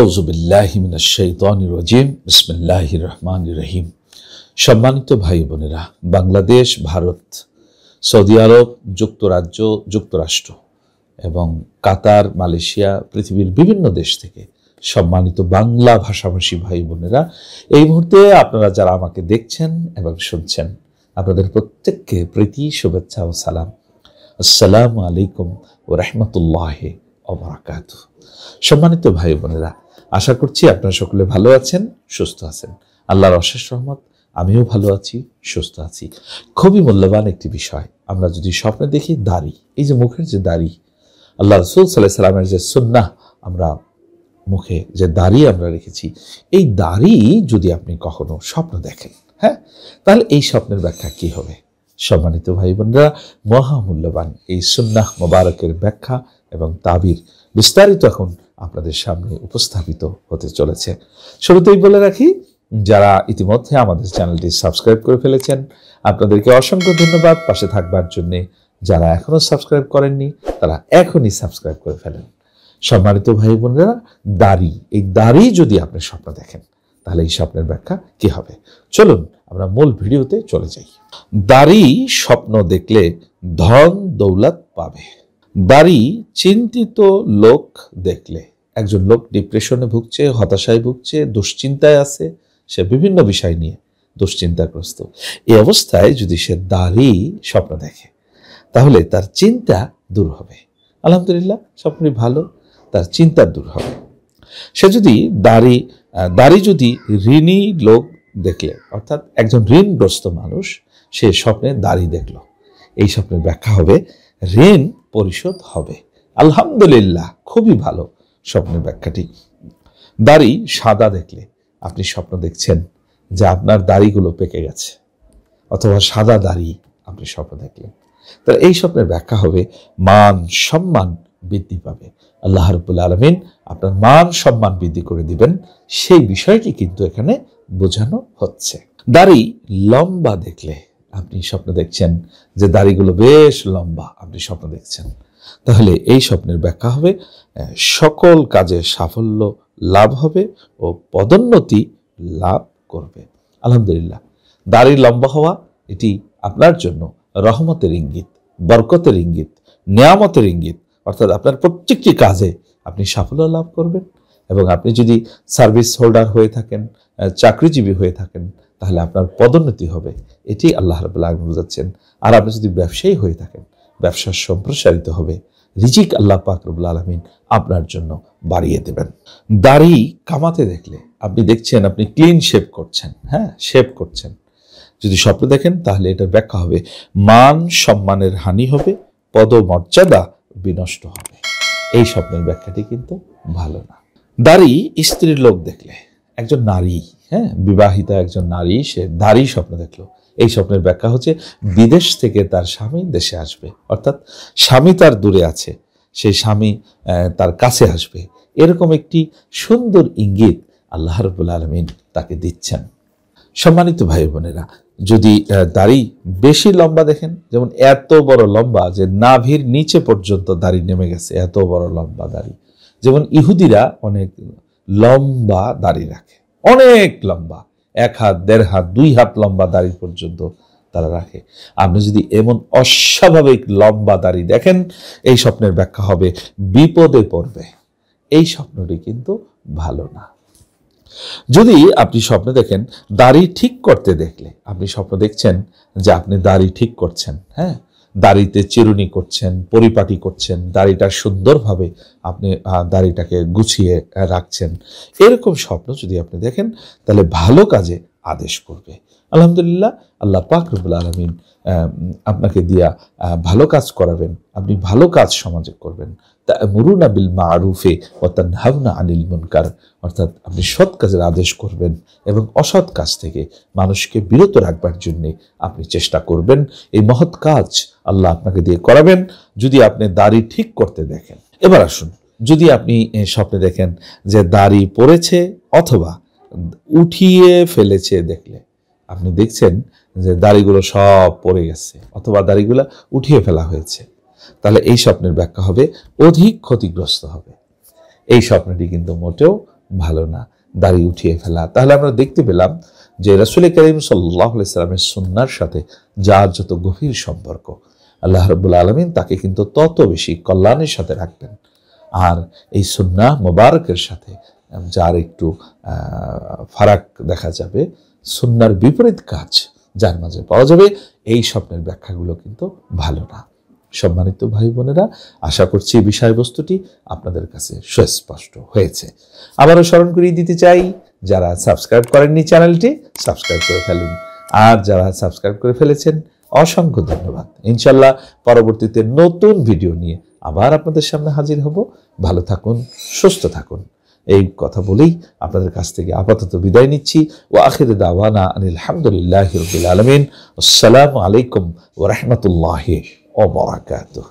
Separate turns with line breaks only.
অজুবিল্লাহিমিনাশাইতানিরজিম বিসমিল্লাহ রহমান রহিম সম্মানিত ভাই বোনেরা বাংলাদেশ ভারত সৌদি আরব যুক্তরাজ্য যুক্তরাষ্ট্র এবং কাতার মালয়েশিয়া পৃথিবীর বিভিন্ন দেশ থেকে সম্মানিত বাংলা ভাষাভাষী ভাই বোনেরা এই মুহূর্তে আপনারা যারা আমাকে দেখছেন এবং শুনছেন আপনাদের প্রত্যেককে প্রীতি শুভেচ্ছা ও সালাম আসসালামু আলাইকুম ও রহমতুল্লাহ অবরাকাত সম্মানিত ভাই বোনেরা আশা করছি আপনারা সকলে ভালো আছেন সুস্থ আছেন আল্লাহর অশেষ রহমত আমিও ভালো আছি সুস্থ আছি খুবই মূল্যবান একটি বিষয় আমরা যদি স্বপ্নে দেখি দাড়ি এই যে মুখের যে দাড়ি আল্লাহ রসুল সাল্লাহ সাল্লামের যে সুন্নাহ আমরা মুখে যে দাড়ি আমরা রেখেছি এই দাড়ি যদি আপনি কখনো স্বপ্ন দেখেন হ্যাঁ তাহলে এই স্বপ্নের ব্যাখ্যা কি হবে সম্মানিত ভাই বোনরা মহামূল্যবান এই সুন্নাহ মোবারকের ব্যাখ্যা এবং তাবির বিস্তারিত এখন আপনাদের সামনে উপস্থাপিত হতে চলেছে শুরুতেই বলে রাখি যারা ইতিমধ্যে আমাদের চ্যানেলটি সাবস্ক্রাইব করে ফেলেছেন আপনাদেরকে অসংখ্য ধন্যবাদ পাশে থাকবার জন্যে যারা এখনও সাবস্ক্রাইব করেননি তারা এখনই সাবস্ক্রাইব করে ফেলেন সম্মানিত ভাই বোনেরা দাড়ি এই দাড়ি যদি আপনি স্বপ্ন দেখেন তাহলে এই স্বপ্নের ব্যাখ্যা কি হবে চলুন আমরা মূল ভিডিওতে চলে যাই দাড়ি স্বপ্ন দেখলে ধন দৌলত পাবে বাড়ি চিন্তিত লোক দেখলে একজন লোক ডিপ্রেশনে ভুগছে হতাশায় ভুগছে দুশ্চিন্তায় আছে সে বিভিন্ন বিষয় নিয়ে দুশ্চিন্তাগ্রস্ত এই অবস্থায় যদি সে দাঁড়ি স্বপ্ন দেখে তাহলে তার চিন্তা দূর হবে আলহামদুলিল্লাহ স্বপ্নই ভালো তার চিন্তা দূর হবে সে যদি দাঁড়ি দাঁড়ি যদি ঋণী লোক দেখলে অর্থাৎ একজন ঋণগ্রস্ত মানুষ সে স্বপ্নে দাঁড়ি দেখল এই স্বপ্নের ব্যাখ্যা হবে ঋণ পরিশোধ হবে আলহামদুলিল্লাহ খুবই ভালো স্বপ্নের ব্যাখ্যাটি দাড়ি সাদা দেখলে আপনি স্বপ্ন দেখছেন যে আপনার দাড়িগুলো পেকে গেছে অথবা সাদা দাড়ি আপনি স্বপ্ন দেখলেন তাহলে এই স্বপ্নের ব্যাখ্যা হবে মান সম্মান বৃদ্ধি পাবে আল্লাহ রবুল আলমিন আপনার মান সম্মান বৃদ্ধি করে দিবেন সেই বিষয়টি কিন্তু এখানে বোঝানো হচ্ছে দাড়ি লম্বা দেখলে আপনি স্বপ্ন দেখছেন যে দাড়িগুলো বেশ লম্বা আপনি স্বপ্ন দেখছেন তাহলে এই স্বপ্নের ব্যাখ্যা হবে সকল কাজে সাফল্য লাভ হবে ও পদোন্নতি লাভ করবে আলহামদুলিল্লাহ দাড়ি লম্বা হওয়া এটি আপনার জন্য রহমতের ইঙ্গিত বরকতের ইঙ্গিত নিয়ামতের ইঙ্গিত অর্থাৎ আপনার প্রত্যেকটি কাজে আপনি সাফল্য লাভ করবেন এবং আপনি যদি সার্ভিস হোল্ডার হয়ে থাকেন চাকরিজীবী হয়ে থাকেন তাহলে আপনার পদোন্নতি হবে এটি আল্লাহ রবাহ বোঝাচ্ছেন আর আপনি যদি ব্যবসায়ী হয়ে থাকেন ব্যবসা সম্প্রসারিত হবে রিজিক আল্লাহ পাকরবুল আলমিন আপনার জন্য বাড়িয়ে দেবেন দাড়ি কামাতে দেখলে আপনি দেখছেন আপনি ক্লিন শেপ করছেন হ্যাঁ শেপ করছেন যদি স্বপ্ন দেখেন তাহলে এটার ব্যাখ্যা হবে মান সম্মানের হানি হবে পদমর্যাদা বিনষ্ট হবে এই স্বপ্নের ব্যাখ্যাটি কিন্তু ভালো না দাড়ি স্ত্রীর লোক দেখলে একজন নারী হ্যাঁ বিবাহিতা একজন নারী সে দাঁড়িয়ে স্বপ্ন দেখলো এই স্বপ্নের ব্যাখ্যা হচ্ছে বিদেশ থেকে তার স্বামী দেশে আসবে অর্থাৎ স্বামী তার দূরে আছে সেই স্বামী তার কাছে আসবে এরকম একটি সুন্দর ইঙ্গিত আল্লাহ রবুল আলমিন তাকে দিচ্ছেন সম্মানিত ভাই বোনেরা যদি দাড়ি বেশি লম্বা দেখেন যেমন এত বড় লম্বা যে নাভির নিচে পর্যন্ত দাড়ি নেমে গেছে এত বড় লম্বা দাড়ি যেমন ইহুদিরা অনেক লম্বা দাড়ি রাখে অনেক লম্বা এক হাত দেড় হাত দুই হাত লম্বা দাড়ি পর্যন্ত তারা রাখে আপনি যদি এমন অস্বাভাবিক লম্বা দাড়ি দেখেন এই স্বপ্নের ব্যাখ্যা হবে বিপদে পড়বে এই স্বপ্নটি কিন্তু ভালো না যদি আপনি স্বপ্নে দেখেন দাড়ি ঠিক করতে দেখলে আপনি স্বপ্ন দেখছেন যে আপনি দাড়ি ঠিক করছেন হ্যাঁ দাড়িতে চিরুনি করছেন পরিপাটি করছেন দাড়িটা সুন্দরভাবে আপনি দাড়িটাকে গুছিয়ে রাখছেন এরকম স্বপ্ন যদি আপনি দেখেন তাহলে ভালো কাজে আদেশ করবে আলহামদুলিল্লাহ আল্লাহ পাক রবুল আলমিন আপনাকে দিয়া ভালো কাজ করাবেন আপনি ভালো কাজ সমাজে করবেন তা মুরুনা বিল মা আরুফে অর্থাৎ হাবনা আনিল মুনকার অর্থাৎ আপনি সৎ কাজের আদেশ করবেন এবং অসৎ কাজ থেকে মানুষকে বিরত রাখবার জন্যে আপনি চেষ্টা করবেন এই মহৎ কাজ আল্লাহ আপনাকে দিয়ে করাবেন যদি আপনি দাড়ি ঠিক করতে দেখেন এবার আসুন যদি আপনি স্বপ্নে দেখেন যে দাড়ি পড়েছে অথবা উঠিয়ে ফেলেছে দেখলে আপনি দেখছেন যে দাড়িগুলো সব পড়ে গেছে অথবা দাড়িগুলো উঠিয়ে ফেলা হয়েছে তাহলে এই স্বপ্নের ব্যাখ্যা হবে অধিক ক্ষতিগ্রস্ত হবে এই স্বপ্নটি কিন্তু মোটেও ভালো না দাড়ি উঠিয়ে ফেলা তাহলে আমরা দেখতে পেলাম যে রাসুল করিম সাল্লাহামের সন্ন্যার সুন্নার সাথে যার যত গভীর সম্পর্ক আল্লাহ রব্বুল আলমিন তাকে কিন্তু তত বেশি কল্যাণের সাথে রাখবেন আর এই সুন্না মোবারকের সাথে যার একটু ফারাক দেখা যাবে সুন্নার বিপরীত কাজ যার মাঝে পাওয়া যাবে এই স্বপ্নের ব্যাখ্যাগুলো কিন্তু ভালো না সম্মানিত ভাই বোনেরা আশা করছি এই বিষয়বস্তুটি আপনাদের কাছে সুস্পষ্ট হয়েছে আবারও স্মরণ করিয়ে দিতে চাই যারা সাবস্ক্রাইব করেননি চ্যানেলটি সাবস্ক্রাইব করে ফেলুন আর যারা সাবস্ক্রাইব করে ফেলেছেন অসংখ্য ধন্যবাদ ইনশাল্লাহ পরবর্তীতে নতুন ভিডিও নিয়ে আবার আপনাদের সামনে হাজির হব ভালো থাকুন সুস্থ থাকুন এই কথা বলেই আপনাদের কাছ থেকে আপাতত বিদায় নিচ্ছি ও আখির দাওয়ানা আনিলামদুলিল্লাহ রবিল আলমিন আসসালামু আলাইকুম ও ওবরাকাতুহ